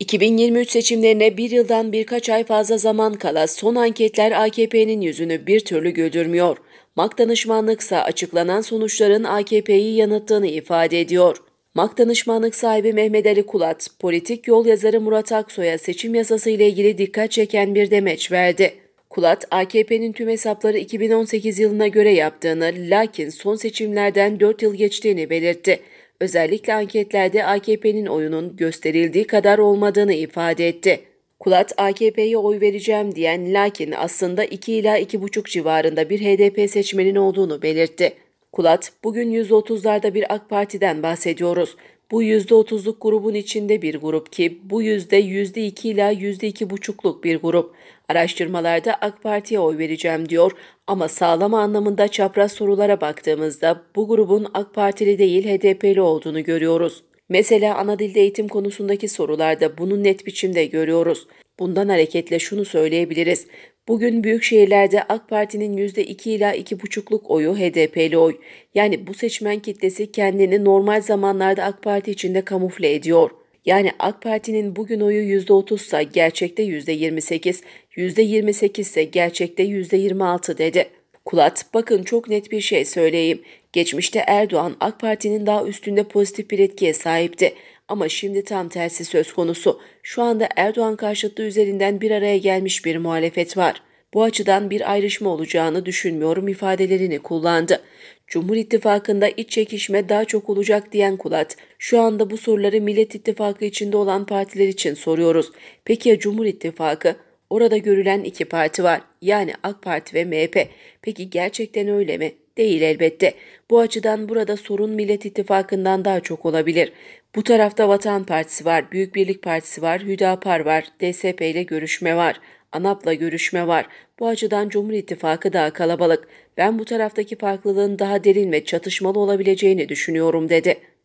2023 seçimlerine bir yıldan birkaç ay fazla zaman kala son anketler AKP'nin yüzünü bir türlü güldürmüyor. MAK danışmanlık açıklanan sonuçların AKP'yi yanılttığını ifade ediyor. MAK danışmanlık sahibi Mehmet Ali Kulat, politik yol yazarı Murat Aksoy'a seçim yasası ile ilgili dikkat çeken bir demeç verdi. Kulat, AKP'nin tüm hesapları 2018 yılına göre yaptığını, lakin son seçimlerden 4 yıl geçtiğini belirtti. Özellikle anketlerde AKP'nin oyunun gösterildiği kadar olmadığını ifade etti. Kulat AKP'ye oy vereceğim diyen lakin aslında 2 ila 2,5 civarında bir HDP seçmenin olduğunu belirtti. Kulat, bugün %30'larda bir AK Parti'den bahsediyoruz. Bu %30'luk grubun içinde bir grup ki bu yüzde %2 ila %2,5'luk bir grup. Araştırmalarda AK Parti'ye oy vereceğim diyor ama sağlama anlamında çapraz sorulara baktığımızda bu grubun AK Partili değil HDP'li olduğunu görüyoruz. Mesela ana dilde eğitim konusundaki sorularda bunu net biçimde görüyoruz. Bundan hareketle şunu söyleyebiliriz. Bugün büyük şehirlerde AK Parti'nin %2 ila 2,5'luk oyu HDP'li oy. Yani bu seçmen kitlesi kendini normal zamanlarda AK Parti içinde kamufle ediyor. Yani AK Parti'nin bugün oyu %30 ise gerçekte %28, %28 ise gerçekte %26 dedi. Kulat, bakın çok net bir şey söyleyeyim. Geçmişte Erdoğan AK Parti'nin daha üstünde pozitif bir etkiye sahipti. Ama şimdi tam tersi söz konusu. Şu anda Erdoğan karşıtlığı üzerinden bir araya gelmiş bir muhalefet var. Bu açıdan bir ayrışma olacağını düşünmüyorum ifadelerini kullandı. Cumhur İttifakı'nda iç çekişme daha çok olacak diyen Kulat, şu anda bu soruları Millet İttifakı içinde olan partiler için soruyoruz. Peki ya Cumhur İttifakı? Orada görülen iki parti var. Yani AK Parti ve MHP. Peki gerçekten öyle mi? değil elbette. Bu açıdan burada sorun Millet İttifakı'ndan daha çok olabilir. Bu tarafta Vatan Partisi var, Büyük Birlik Partisi var, Hüdapar var, DSP ile görüşme var. ANAP'la görüşme var. Bu açıdan Cumhur İttifakı daha kalabalık. Ben bu taraftaki farklılığın daha derin ve çatışmalı olabileceğini düşünüyorum dedi.